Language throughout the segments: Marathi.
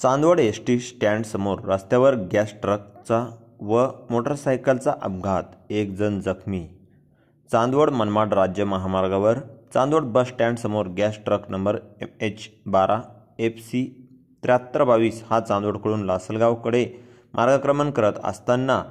चांदवड एस टी स्टँडसमोर रस्त्यावर गॅस ट्रकचा व मोटरसायकलचा अपघात एक जण जखमी चांदवड मनमाड राज्य महामार्गावर चांदवड बस स्टँडसमोर gas truck number M H बारा एफ सी त्र्याहत्तर बावीस हा चांदवडकडून लासलगावकडे मार्गक्रमण करत असताना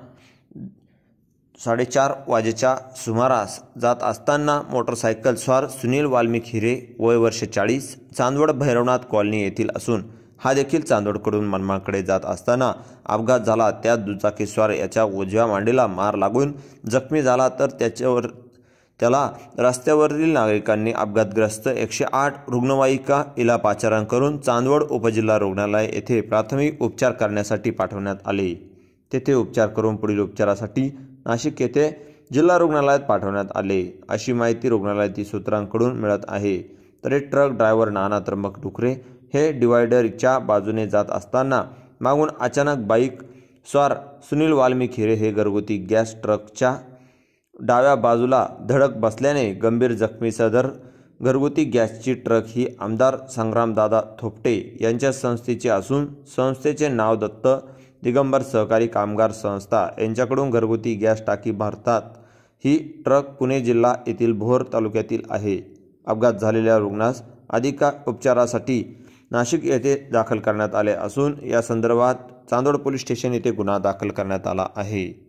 साडेचार वाजेच्या सुमारास जात असताना मोटरसायकल स्वार सुनील वाल्मिक हिरे वय वर्ष चाळीस चांदवड भैरवनाथ कॉलनी येथील असून हा देखील चांदोडकडून मनमाकडे जात असताना अपघात झाला त्यात दुचाकीस्वार याच्या उजव्या मांडीला मार लागून जखमी झाला तर त्याच्यावर त्याला रस्त्यावरील नागरिकांनी अपघातग्रस्त एकशे आठ रुग्णवाहिका पाचारण करून चांदवड उपजिल्हा रुग्णालय येथे प्राथमिक उपचार करण्यासाठी पाठवण्यात आले तेथे उपचार करून पुढील उपचारासाठी नाशिक येथे जिल्हा रुग्णालयात पाठवण्यात आले अशी माहिती रुग्णालयातील सूत्रांकडून मिळत आहे तरी ट्रक ड्रायव्हर नाना त्र्यंबक डुकरे हे डिवायडरच्या बाजूने जात असताना मागून अचानक बाईक स्वार सुनील वाल्मी खिरे हे घरगुती गॅस ट्रकच्या डाव्या बाजूला धडक बसल्याने गंभीर जखमी सदर घरगुती गॅसची ट्रक ही आमदार संग्रामदादा थोपटे यांच्या संस्थेची असून संस्थेचे नाव दत्त दिगंबर सहकारी कामगार संस्था यांच्याकडून घरगुती गॅस टाकी भारतात ही ट्रक पुणे जिल्हा येथील भोर तालुक्यातील आहे अपघात झालेल्या रुग्णास अधिका उपचारासाठी नाशिक येथे दाखल करण्यात आले असून या संदर्भात चांदोड पोलीस स्टेशन येथे गुन्हा दाखल करण्यात आला आहे